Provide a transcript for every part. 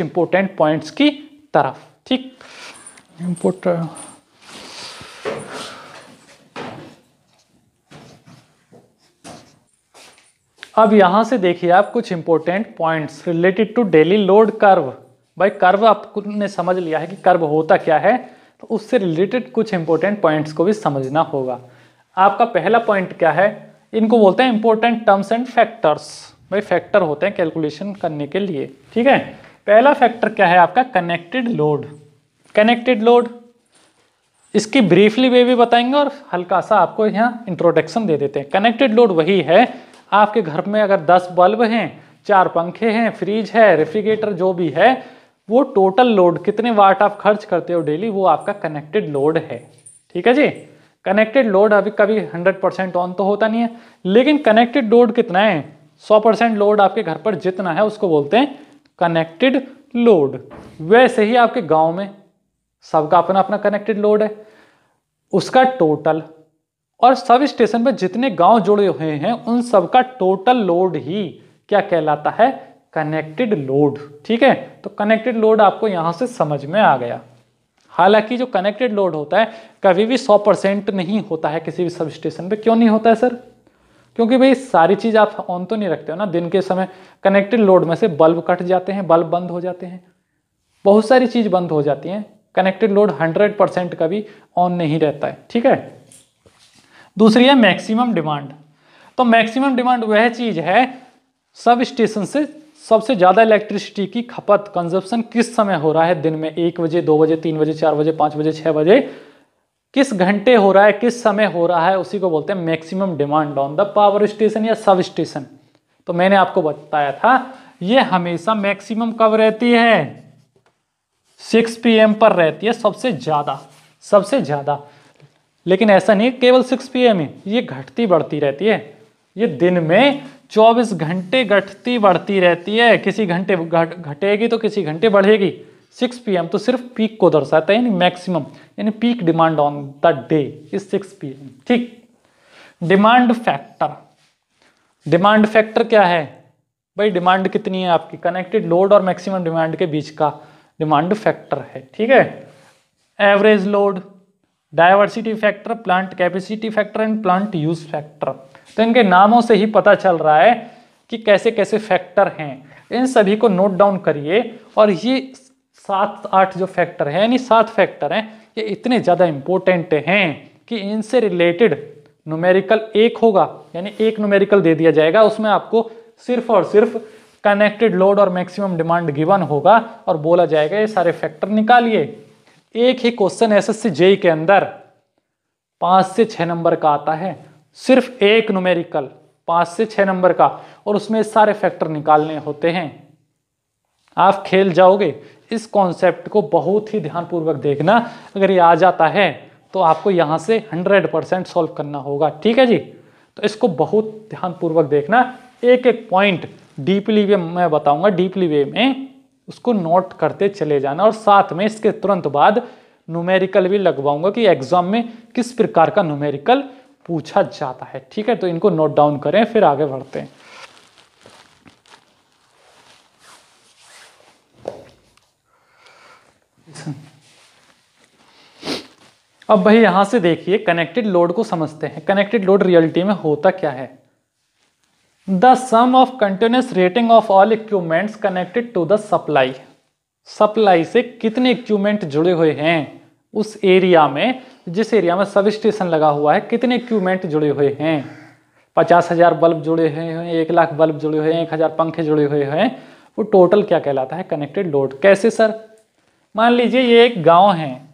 important points की तरफ ठीक इंपोर्ट uh, अब यहां से देखिए आप कुछ important points related to daily load curve भाई कर्व आपने समझ लिया है कि कर्व होता क्या है तो उससे रिलेटेड कुछ इंपोर्टेंट पॉइंट्स को भी समझना होगा आपका पहला पॉइंट क्या है इनको बोलते हैं इंपोर्टेंट टर्म्स एंड फैक्टर्स भाई फैक्टर होते हैं कैलकुलेशन करने के लिए ठीक है पहला फैक्टर क्या है आपका कनेक्टेड लोड कनेक्टेड लोड इसकी ब्रीफली वे भी बताएंगे और हल्का सा आपको यहाँ इंट्रोडक्शन दे देते हैं कनेक्टेड लोड वही है आपके घर में अगर दस बल्ब हैं चार पंखे हैं फ्रिज है रेफ्रिजरेटर जो भी है वो टोटल लोड कितने वाट आप खर्च करते हो डेली वो आपका कनेक्टेड लोड है ठीक है जी कनेक्टेड लोड अभी कभी 100 परसेंट ऑन तो होता नहीं है लेकिन कनेक्टेड लोड कितना है 100 परसेंट लोड आपके घर पर जितना है उसको बोलते हैं कनेक्टेड लोड वैसे ही आपके गांव में सबका अपना अपना कनेक्टेड लोड है उसका टोटल और सब स्टेशन पर जितने गांव जुड़े हुए हैं उन सबका टोटल लोड ही क्या कहलाता है कनेक्टेड लोड ठीक है तो कनेक्टेड लोड आपको यहां से समझ में आ गया हालांकि जो कनेक्टेड लोड होता है कभी भी 100 परसेंट नहीं होता है किसी भी सब स्टेशन पर क्यों नहीं होता है सर क्योंकि भाई सारी चीज़ आप ऑन तो नहीं रखते हो ना दिन के समय कनेक्टेड लोड में से बल्ब कट जाते हैं बल्ब बंद हो जाते हैं बहुत सारी चीज़ बंद हो जाती हैं कनेक्टेड लोड हंड्रेड परसेंट का भी ऑन नहीं रहता है ठीक है दूसरी है मैक्सिमम डिमांड तो मैक्सिमम डिमांड वह चीज़ है सब स्टेशन से सबसे ज़्यादा इलेक्ट्रिसिटी की खपत कंजप्शन किस समय हो रहा है दिन में एक बजे दो बजे तीन बजे चार बजे पाँच बजे छः बजे किस घंटे हो रहा है किस समय हो रहा है उसी को बोलते हैं maximum demand on the power station या सब स्टेशन तो मैंने आपको बताया था ये हमेशा मैक्सिमम कब रहती है 6 पीएम पर रहती है सबसे ज़्यादा सबसे ज़्यादा लेकिन ऐसा नहीं केवल 6 पीएम ही ये घटती बढ़ती रहती है ये दिन में 24 घंटे घटती बढ़ती रहती है किसी घंटे घटेगी तो किसी घंटे बढ़ेगी सिक्स पी तो सिर्फ पीक को दर्शाता है यानी मैक्सिमम यानी peak demand on the day is six P ठीक डिमांड फैक्टर डिमांड फैक्टर क्या है भाई डिमांड कितनी है आपकी कनेक्टेड लोड और मैक्सिमम डिमांड के बीच का डिमांड फैक्टर है ठीक है average load diversity factor plant capacity factor and plant use factor तो इनके नामों से ही पता चल रहा है कि कैसे कैसे फैक्टर हैं इन सभी को नोट डाउन करिए और ये सात आठ जो फैक्टर हैं यानी सात फैक्टर हैं ये इतने ज़्यादा इम्पोर्टेंट हैं कि इनसे रिलेटेड न्यूमेरिकल एक होगा यानी एक न्यूमेरिकल दे दिया जाएगा उसमें आपको सिर्फ और सिर्फ कनेक्टेड लोड और मैक्सिमम डिमांड गिवन होगा और बोला जाएगा ये सारे फैक्टर निकालिए एक ही क्वेश्चन एसएससी जेई के अंदर पाँच से छः नंबर का आता है सिर्फ एक न्यूमेरिकल पाँच से छः नंबर का और उसमें सारे फैक्टर निकालने होते हैं आप खेल जाओगे इस कॉन्सेप्ट को बहुत ही ध्यानपूर्वक देखना अगर ये आ जाता है तो आपको यहाँ से 100 परसेंट सॉल्व करना होगा ठीक है जी तो इसको बहुत ध्यानपूर्वक देखना एक एक पॉइंट डीपली वे मैं बताऊँगा डीपली वे में उसको नोट करते चले जाना और साथ में इसके तुरंत बाद न्यूमेरिकल भी लगवाऊंगा कि एग्जाम में किस प्रकार का न्यूमेरिकल पूछा जाता है ठीक है तो इनको नोट डाउन करें फिर आगे बढ़ते हैं अब भाई यहाँ से देखिए कनेक्टेड लोड को समझते हैं कनेक्टेड लोड रियलिटी में होता क्या है the sum of continuous rating of all equipments connected to the supply supply से कितने इक्विपमेंट जुड़े हुए हैं उस एरिया में जिस एरिया में सब स्टेशन लगा हुआ है कितने इक्विपमेंट जुड़े हुए हैं पचास हज़ार बल्ब जुड़े हुए हैं एक लाख बल्ब जुड़े हुए हैं एक हज़ार पंखे जुड़े हुए हैं वो टोटल क्या कहलाता है कनेक्टेड लोड कैसे सर मान लीजिए ये एक गांव है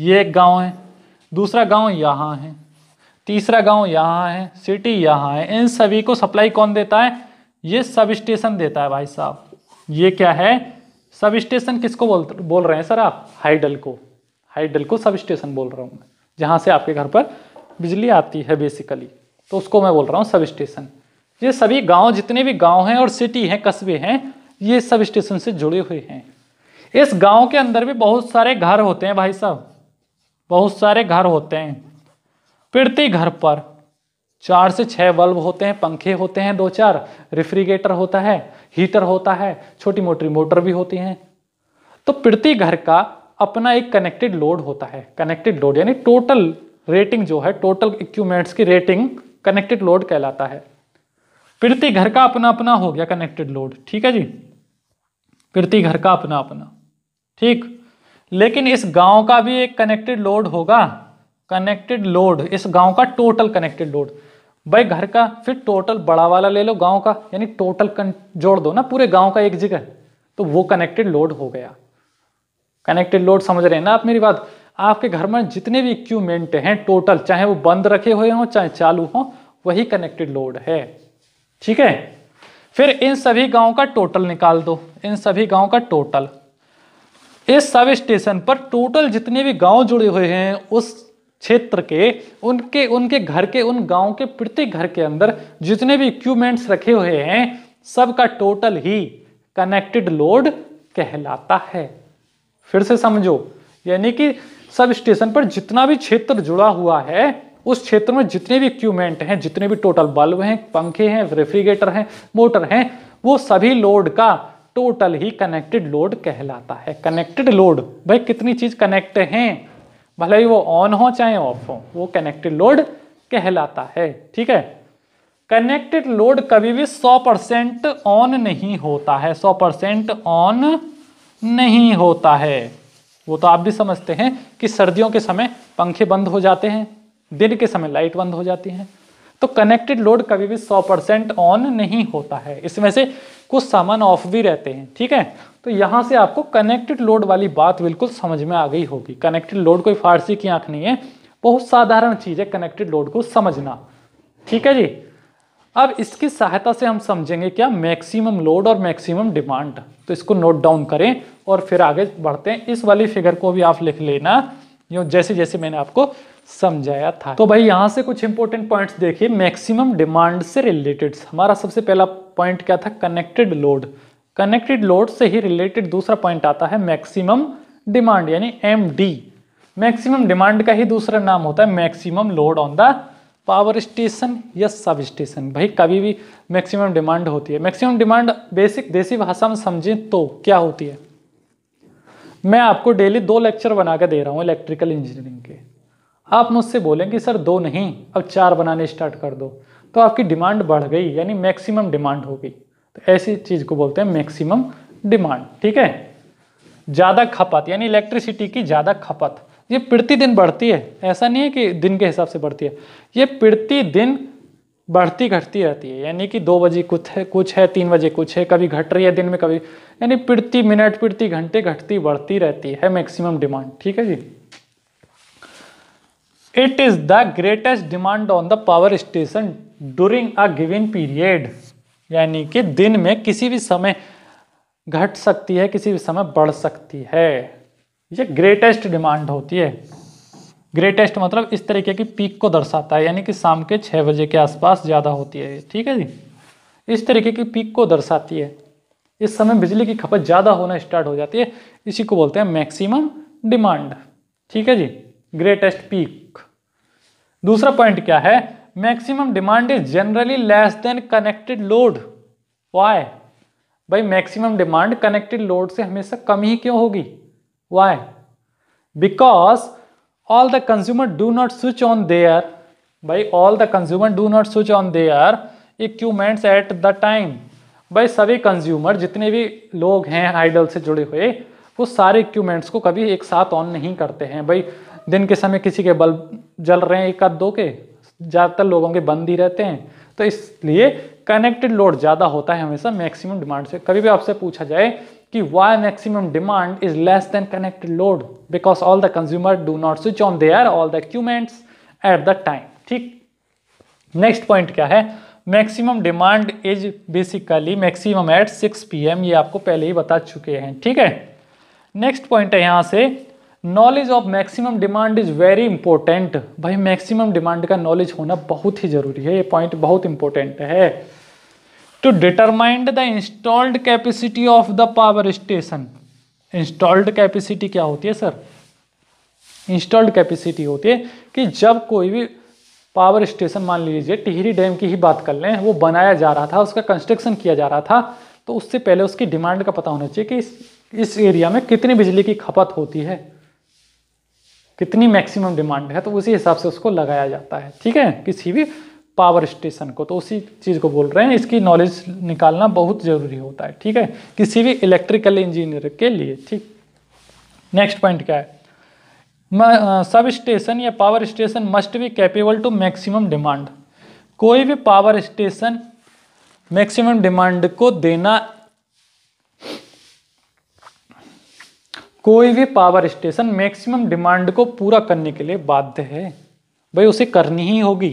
ये एक गांव है दूसरा गांव यहाँ है तीसरा गांव यहाँ है सिटी यहाँ है इन सभी को सप्लाई कौन देता है ये सब स्टेशन देता है भाई साहब ये क्या है सब स्टेशन किसको बोल बोल रहे हैं सर आप हाइडल को हाइडल को सब स्टेशन बोल रहा हूँ मैं जहाँ से आपके घर पर बिजली आती है बेसिकली तो उसको मैं बोल रहा हूँ सब स्टेशन ये सभी गांव जितने भी गांव हैं और सिटी हैं कस्बे हैं ये सब स्टेशन से जुड़े हुए हैं इस गांव के अंदर भी बहुत सारे घर होते हैं भाई साहब बहुत सारे घर होते हैं प्रति घर पर चार से छः बल्ब होते हैं पंखे होते हैं दो चार रेफ्रिजरेटर होता है हीटर होता है छोटी मोटी मोटर भी होती हैं तो प्रति घर का अपना एक कनेक्टेड लोड होता है कनेक्टेड लोड यानी टोटल रेटिंग जो है टोटल इक्विपमेंट्स की रेटिंग कनेक्टेड लोड कहलाता है प्रति घर का अपना अपना हो गया कनेक्टेड लोड ठीक है जी प्रति घर का अपना अपना ठीक लेकिन इस गांव का भी एक कनेक्टेड लोड होगा कनेक्टेड लोड इस गांव का टोटल कनेक्टेड लोड भाई घर का फिर टोटल बड़ा वाला ले लो गांव का यानी टोटल जोड़ दो ना पूरे गांव का एक जगह तो वो कनेक्टेड लोड हो गया कनेक्टेड लोड समझ रहे हैं ना आप मेरी बात आपके घर में जितने भी इक्विपमेंट हैं टोटल चाहे वो बंद रखे हुए हों चाहे चालू हों वही कनेक्टेड लोड है ठीक है फिर इन सभी गांव का टोटल निकाल दो इन सभी गांव का टोटल इस सब स्टेशन पर टोटल जितने भी गांव जुड़े हुए हैं उस क्षेत्र के उनके उनके घर के उन गांव के प्रत्येक घर के अंदर जितने भी इक्विपमेंट्स रखे हुए हैं सबका टोटल ही कनेक्टेड लोड कहलाता है फिर से समझो यानी कि सब स्टेशन पर जितना भी क्षेत्र जुड़ा हुआ है उस क्षेत्र में जितने भी इक्विपमेंट हैं जितने भी टोटल बल्ब हैं पंखे हैं रेफ्रिजरेटर हैं मोटर हैं वो सभी लोड का टोटल ही कनेक्टेड लोड कहलाता है कनेक्टेड लोड भाई कितनी चीज कनेक्ट है भले ही वो ऑन हो चाहे ऑफ हो वो कनेक्टेड लोड कहलाता है ठीक है कनेक्टेड लोड कभी भी 100 परसेंट ऑन नहीं होता है 100 परसेंट ऑन नहीं होता है वो तो आप भी समझते हैं कि सर्दियों के समय पंखे बंद हो जाते हैं दिन के समय लाइट बंद हो जाती है तो कनेक्टेड लोड कभी भी 100 परसेंट ऑन नहीं होता है इसमें से कुछ सामान ऑफ भी रहते हैं ठीक है तो यहाँ से आपको कनेक्टेड लोड वाली बात बिल्कुल समझ में आ गई होगी कनेक्टेड लोड कोई फारसी की आंख नहीं है बहुत साधारण चीज़ है कनेक्टेड लोड को समझना ठीक है जी अब इसकी सहायता से हम समझेंगे क्या मैक्सिमम लोड और मैक्सिमम डिमांड तो इसको नोट डाउन करें और फिर आगे बढ़ते हैं इस वाली फिगर को भी आप लिख लेना जैसे जैसे मैंने आपको समझाया था तो भाई यहाँ से कुछ इंपॉर्टेंट पॉइंट्स देखिए मैक्सिमम डिमांड से रिलेटेड हमारा सबसे पहला पॉइंट क्या था कनेक्टेड लोड कनेक्टेड लोड से ही रिलेटेड दूसरा पॉइंट आता है मैक्सिमम डिमांड यानी एम मैक्सिमम डिमांड का ही दूसरा नाम होता है maximum load on the power station या सब स्टेशन भाई कभी भी मैक्सिमम डिमांड होती है मैक्सिमम डिमांड बेसिक देसी भाषा में समझें तो क्या होती है मैं आपको डेली दो लेक्चर बना के दे रहा हूँ इलेक्ट्रिकल इंजीनियरिंग आप मुझसे बोलें कि सर दो नहीं अब चार बनाने स्टार्ट कर दो तो आपकी डिमांड बढ़ गई यानी मैक्सिमम डिमांड हो गई तो ऐसी चीज़ को बोलते हैं मैक्सिमम डिमांड ठीक है ज़्यादा खपत यानी इलेक्ट्रिसिटी की ज़्यादा खपत ये प्रतिदिन बढ़ती है ऐसा नहीं है कि दिन के हिसाब से बढ़ती है ये प्रतिदिन बढ़ती घटती रहती है यानी कि दो बजे कुछ है कुछ है तीन बजे कुछ है कभी घट रही है दिन में कभी यानी प्रति मिनट प्रति घंटे घटती बढ़ती रहती है मैक्सिमम डिमांड ठीक है जी it is the greatest demand on the power station during a given period यानी कि दिन में किसी भी समय घट सकती है किसी भी समय बढ़ सकती है ये ग्रेटेस्ट डिमांड होती है ग्रेटेस्ट मतलब इस तरीके की पीक को दर्शाता है यानी कि शाम के छः बजे के आसपास ज़्यादा होती है ठीक है जी इस तरीके की पीक को दर्शाती है इस समय बिजली की खपत ज़्यादा होना स्टार्ट हो जाती है इसी को बोलते हैं मैक्सिमम डिमांड ठीक है जी ग्रेटेस्ट पीक दूसरा पॉइंट क्या है maximum demand is generally less than connected load why भाई मैक्सिमम डिमांड कनेक्टेड लोड से हमेशा कम ही क्यों होगी why because all the consumer do not switch on their भाई all the consumer do not switch on their equipments at the time भाई सभी कंज्यूमर जितने भी लोग हैं आइडल से जुड़े हुए वो सारे इक्विपमेंट्स को कभी एक साथ ऑन नहीं करते हैं भाई दिन के समय किसी के बल्ब जल रहे हैं एक आध दो के ज़्यादातर लोगों के बंद ही रहते हैं तो इसलिए कनेक्टेड लोड ज़्यादा होता है हमेशा मैक्सिमम डिमांड से कभी भी आपसे पूछा जाए कि why maximum demand is less than connected load because all the consumer do not switch on their all the equipments at the time ठीक नेक्स्ट पॉइंट क्या है maximum demand is basically maximum at 6 PM ये आपको पहले ही बता चुके हैं ठीक है नेक्स्ट पॉइंट है यहाँ से knowledge of maximum demand is very important भाई मैक्सिमम डिमांड का नॉलेज होना बहुत ही ज़रूरी है ये पॉइंट बहुत इंपॉर्टेंट है to determined the installed capacity of the power station installed capacity क्या होती है सर इंस्टॉल्ड कैपेसिटी होती है कि जब कोई भी पावर स्टेशन मान लीजिए टिहरी डैम की ही बात कर लें वो बनाया जा रहा था उसका कंस्ट्रक्शन किया जा रहा था तो उससे पहले उसकी डिमांड का पता होना चाहिए कि इस इस एरिया में कितनी बिजली की खपत होती है कितनी मैक्सिमम डिमांड है तो उसी हिसाब से उसको लगाया जाता है ठीक है किसी भी पावर स्टेशन को तो उसी चीज़ को बोल रहे हैं इसकी नॉलेज निकालना बहुत ज़रूरी होता है ठीक है किसी भी इलेक्ट्रिकल इंजीनियर के लिए ठीक नेक्स्ट पॉइंट क्या है सब स्टेशन या power station must be capable to maximum demand कोई भी पावर स्टेशन मैक्सिमम डिमांड को देना कोई भी पावर स्टेशन मैक्सिमम डिमांड को पूरा करने के लिए बाध्य है भाई उसे करनी ही होगी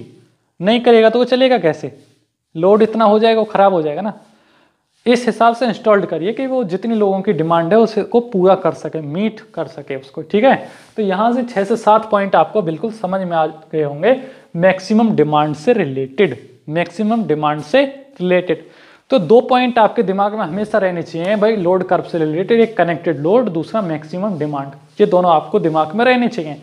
नहीं करेगा तो वो चलेगा कैसे लोड इतना हो जाएगा वो ख़राब हो जाएगा ना इस हिसाब से इंस्टॉल्ड करिए कि वो जितनी लोगों की डिमांड है उसको पूरा कर सके मीट कर सके उसको ठीक है तो यहाँ से छः से सात पॉइंट आपको बिल्कुल समझ में आ गए होंगे मैक्सिमम डिमांड से रिलेटेड मैक्सिमम डिमांड से रिलेटेड तो दो पॉइंट आपके दिमाग में हमेशा रहने चाहिए भाई लोड कर्व से रिलेटेड एक कनेक्टेड लोड दूसरा मैक्सिमम डिमांड ये दोनों आपको दिमाग में रहने चाहिए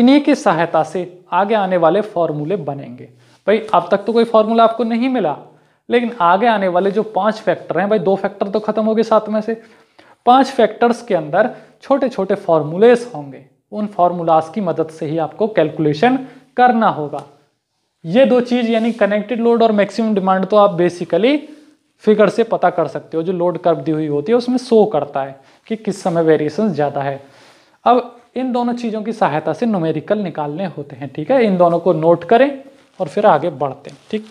इन्हीं की सहायता से आगे आने वाले फॉर्मूले बनेंगे भाई अब तक तो कोई फॉर्मूला आपको नहीं मिला लेकिन आगे आने वाले जो पांच फैक्टर हैं भाई दो फैक्टर तो खत्म हो गए साथ में से पांच फैक्टर्स के अंदर छोटे छोटे फॉर्मूलेस होंगे उन फॉर्मूलाज की मदद से ही आपको कैलकुलेशन करना होगा ये दो चीज यानी कनेक्टेड लोड और मैक्सिमम डिमांड तो आप बेसिकली फिगर से पता कर सकते हो जो लोड कर्व दी हुई होती है उसमें शो करता है कि किस समय वेरिएशन ज़्यादा है अब इन दोनों चीज़ों की सहायता से नोमेरिकल निकालने होते हैं ठीक है इन दोनों को नोट करें और फिर आगे बढ़ते हैं ठीक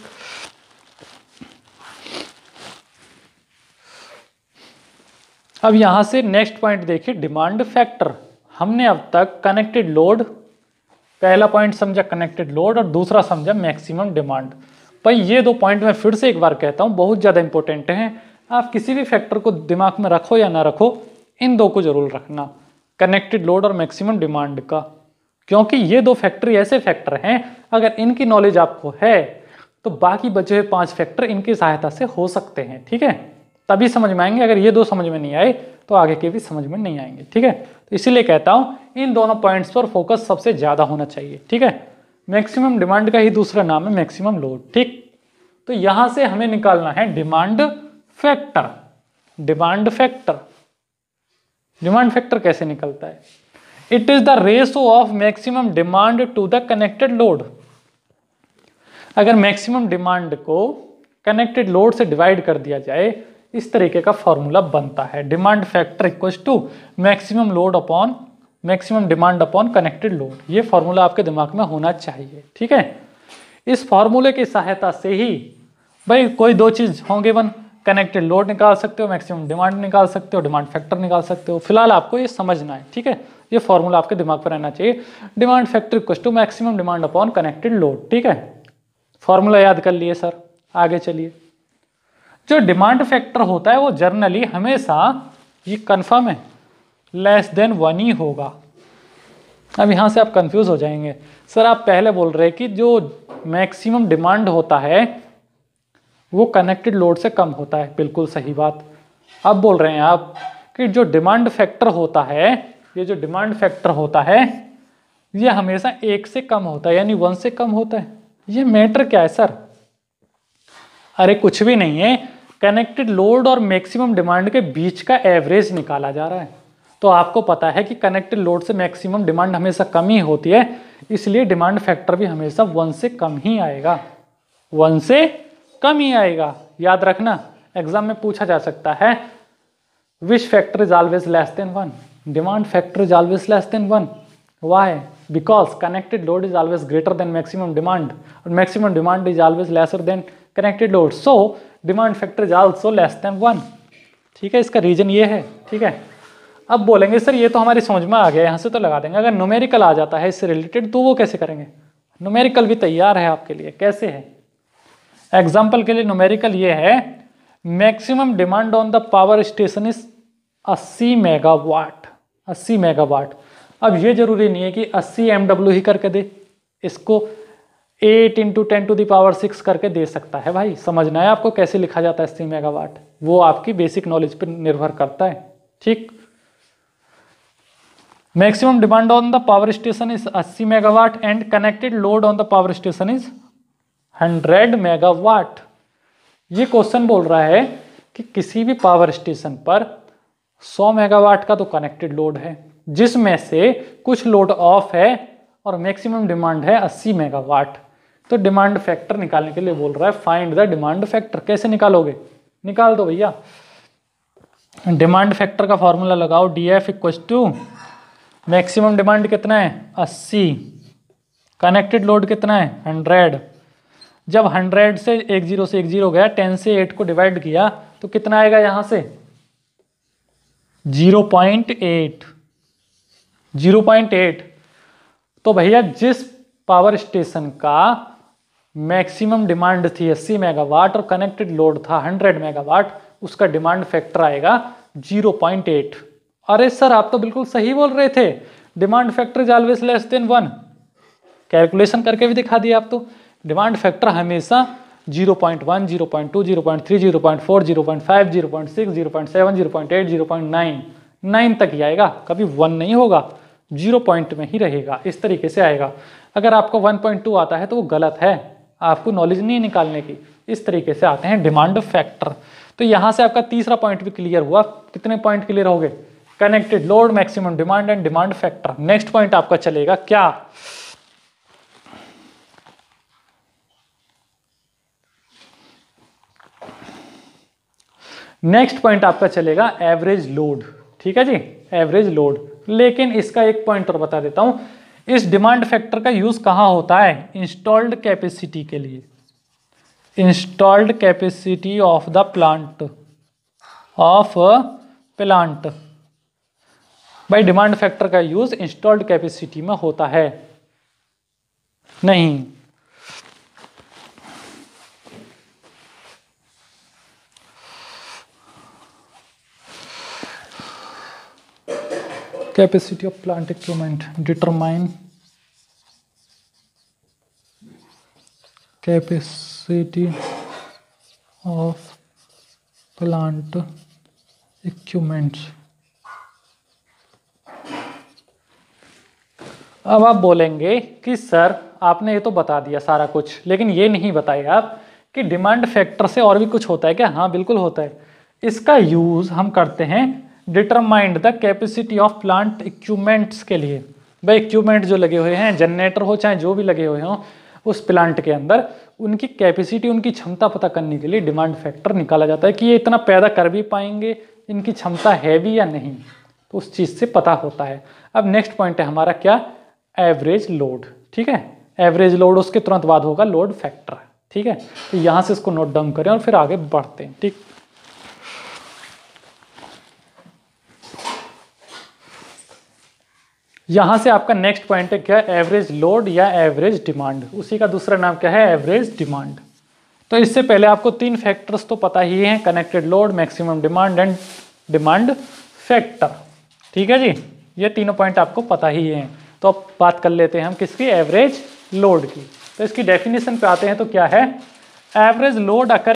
अब यहाँ से नेक्स्ट पॉइंट देखिए डिमांड फैक्टर हमने अब तक कनेक्टेड लोड पहला पॉइंट समझा कनेक्टेड लोड और दूसरा समझा मैक्सिमम डिमांड पर ये दो पॉइंट मैं फिर से एक बार कहता हूँ बहुत ज़्यादा इंपॉर्टेंट हैं आप किसी भी फैक्टर को दिमाग में रखो या ना रखो इन दो को जरूर रखना कनेक्टेड लोड और मैक्सिमम डिमांड का क्योंकि ये दो फैक्टर ऐसे फैक्टर हैं अगर इनकी नॉलेज आपको है तो बाकी बचे हुए पांच फैक्टर इनकी सहायता से हो सकते हैं ठीक है तभी समझ में आएंगे अगर ये दो समझ में नहीं आए तो आगे के भी समझ में नहीं आएंगे ठीक है तो इसीलिए कहता हूँ इन दोनों पॉइंट्स पर फोकस सबसे ज़्यादा होना चाहिए ठीक है मैक्सिमम डिमांड का ही दूसरा नाम है मैक्सिमम लोड ठीक तो यहां से हमें निकालना है demand factor demand factor demand factor कैसे निकलता है it is the ratio of maximum demand to the connected load अगर मैक्सिमम डिमांड को कनेक्टेड लोड से डिवाइड कर दिया जाए इस तरीके का फॉर्मूला बनता है demand factor equal to maximum load upon maximum demand upon connected load ये फॉर्मूला आपके दिमाग में होना चाहिए ठीक है इस फॉर्मूले की सहायता से ही भाई कोई दो चीज़ होंगे वन कनेक्टेड लोड निकाल सकते हो मैक्सिमम डिमांड निकाल सकते हो डिमांड फैक्टर निकाल सकते हो फिलहाल आपको ये समझना है ठीक है ये फॉर्मूला आपके दिमाग पर रहना चाहिए demand factor equals to maximum demand upon connected load ठीक है फॉर्मूला याद कर लिए सर आगे चलिए जो डिमांड फैक्टर होता है वो जर्नली हमेशा ये कन्फर्म है लेस देन वन ही होगा अब यहाँ से आप कंफ्यूज हो जाएंगे सर आप पहले बोल रहे हैं कि जो मैक्सिमम डिमांड होता है वो कनेक्टेड लोड से कम होता है बिल्कुल सही बात अब बोल रहे हैं आप कि जो डिमांड फैक्टर होता है ये जो डिमांड फैक्टर होता है ये हमेशा एक से कम होता है यानी वन से कम होता है ये मैटर क्या है सर अरे कुछ भी नहीं है कनेक्टेड लोड और मैक्सिमम डिमांड के बीच का एवरेज निकाला जा रहा है तो आपको पता है कि कनेक्टेड लोड से मैक्सिमम डिमांड हमेशा कम ही होती है इसलिए डिमांड फैक्टर भी हमेशा वन से कम ही आएगा वन से कम ही आएगा याद रखना एग्जाम में पूछा जा सकता है which factor is always less than one demand factor is always less than one why because connected load is always greater than maximum demand और maximum demand is always lesser than connected load so demand factor is also less than one ठीक है इसका reason ये है ठीक है अब बोलेंगे सर ये तो हमारी समझ में आ गया यहाँ से तो लगा देंगे अगर नोमेरिकल आ जाता है इससे रिलेटेड तो वो कैसे करेंगे नोमेरिकल भी तैयार है आपके लिए कैसे है एग्जाम्पल के लिए नोमेरिकल ये है maximum demand on the power station is अस्सी मेगावाट अस्सी मेगावाट अब ये जरूरी नहीं है कि अस्सी एम ही करके दे इसको eight into ten to the power six करके दे सकता है भाई समझना है आपको कैसे लिखा जाता है अस्सी मेगावाट वो आपकी बेसिक नॉलेज पर निर्भर करता है ठीक maximum demand on the power station is अस्सी megawatt and connected load on the power station is hundred megawatt ये क्वेश्चन बोल रहा है कि किसी भी पावर स्टेशन पर सौ मेगावाट का तो कनेक्टेड लोड है जिसमें से कुछ लोड ऑफ है और मैक्सिमम डिमांड है अस्सी मेगावाट तो डिमांड फैक्टर निकालने के लिए बोल रहा है फाइंड द डिमांड फैक्टर कैसे निकालोगे निकाल दो भैया डिमांड फैक्टर का फॉर्मूला लगाओ D F equal to maximum demand कितना है अस्सी कनेक्टेड लोड कितना है हंड्रेड जब हंड्रेड से एक जीरो से एक जीरो गया टेन से एट को डिवाइड किया तो कितना आएगा यहाँ से zero point eight zero point eight तो भैया जिस पावर स्टेशन का मैक्सिमम डिमांड थी 80 मेगावाट और कनेक्टेड लोड था 100 मेगावाट उसका डिमांड फैक्टर आएगा 0.8 अरे सर आप तो बिल्कुल सही बोल रहे थे demand factor is always less than one calculation करके भी दिखा दिया आप तो डिमांड फैक्टर हमेशा 0.1, 0.2, 0.3, 0.4, 0.5, 0.6, 0.7, 0.8, 0.9 नाइन तक ही आएगा कभी वन नहीं होगा जीरो पॉइंट में ही रहेगा इस तरीके से आएगा अगर आपको 1.2 आता है तो वो गलत है आपको नॉलेज नहीं निकालने की इस तरीके से आते हैं डिमांड फैक्टर तो यहाँ से आपका तीसरा पॉइंट भी क्लियर हुआ कितने पॉइंट क्लियर हो गए connected load maximum demand and demand factor next point आपका चलेगा क्या नेक्स्ट पॉइंट आपका चलेगा एवरेज लोड ठीक है जी एवरेज लोड लेकिन इसका एक पॉइंट और बता देता हूं इस डिमांड फैक्टर का यूज कहां होता है इंस्टॉल्ड कैपेसिटी के लिए installed capacity of the plant of plant भाई डिमांड फैक्टर का यूज इंस्टॉल्ड कैपेसिटी में होता है नहीं capacity of plant equipment determine capacity of plant equipments अब आप बोलेंगे कि सर आपने ये तो बता दिया सारा कुछ लेकिन ये नहीं बताए आप कि डिमांड फैक्टर से और भी कुछ होता है क्या हाँ बिल्कुल होता है इसका यूज़ हम करते हैं determined the capacity of plant equipments के लिए भाई इक्विपमेंट जो लगे हुए हैं जनरेटर हो चाहे जो भी लगे हुए हों उस प्लांट के अंदर उनकी कैपेसिटी उनकी क्षमता पता करने के लिए डिमांड फैक्टर निकाला जाता है कि ये इतना पैदा कर भी पाएंगे इनकी क्षमता है भी या नहीं तो उस चीज़ से पता होता है अब नेक्स्ट पॉइंट है हमारा क्या एवरेज लोड ठीक है एवरेज लोड उसके तुरंत बाद होगा लोड फैक्टर ठीक है तो यहां से इसको नोट डाउन करें और फिर आगे बढ़ते हैं ठीक यहां से आपका नेक्स्ट पॉइंट है क्या एवरेज लोड या एवरेज डिमांड उसी का दूसरा नाम क्या है एवरेज डिमांड तो इससे पहले आपको तीन फैक्टर्स तो पता ही हैं connected load maximum demand and demand factor ठीक है जी ये तीनों पॉइंट आपको पता ही हैं तो अब बात कर लेते हैं हम किसकी एवरेज लोड की तो इसकी डेफिनेशन पे आते हैं तो क्या है एवरेज लोड अकर